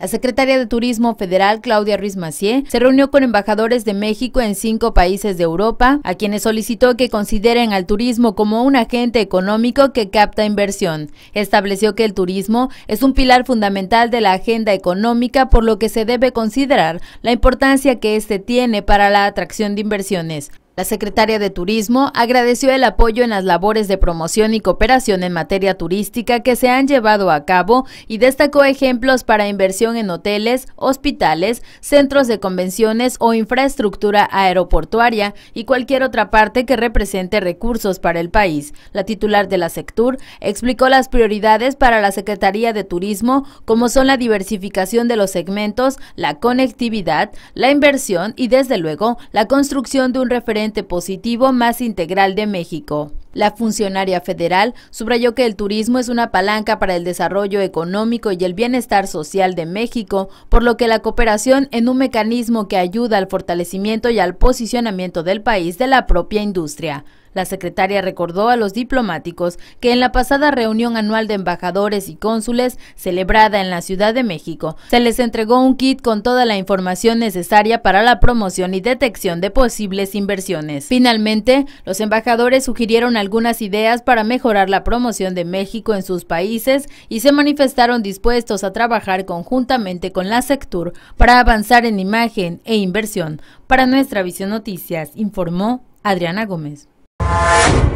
La secretaria de Turismo Federal, Claudia Ruiz Macié, se reunió con embajadores de México en cinco países de Europa, a quienes solicitó que consideren al turismo como un agente económico que capta inversión. Estableció que el turismo es un pilar fundamental de la agenda económica, por lo que se debe considerar la importancia que este tiene para la atracción de inversiones. La secretaria de Turismo agradeció el apoyo en las labores de promoción y cooperación en materia turística que se han llevado a cabo y destacó ejemplos para inversión en hoteles, hospitales, centros de convenciones o infraestructura aeroportuaria y cualquier otra parte que represente recursos para el país. La titular de la sector explicó las prioridades para la Secretaría de Turismo como son la diversificación de los segmentos, la conectividad, la inversión y desde luego la construcción de un referente positivo más integral de México. La funcionaria federal subrayó que el turismo es una palanca para el desarrollo económico y el bienestar social de México, por lo que la cooperación en un mecanismo que ayuda al fortalecimiento y al posicionamiento del país de la propia industria. La secretaria recordó a los diplomáticos que en la pasada reunión anual de embajadores y cónsules celebrada en la Ciudad de México, se les entregó un kit con toda la información necesaria para la promoción y detección de posibles inversiones. Finalmente, los embajadores sugirieron algunas ideas para mejorar la promoción de México en sus países y se manifestaron dispuestos a trabajar conjuntamente con la sector para avanzar en imagen e inversión. Para nuestra visión noticias, informó Adriana Gómez. Bye.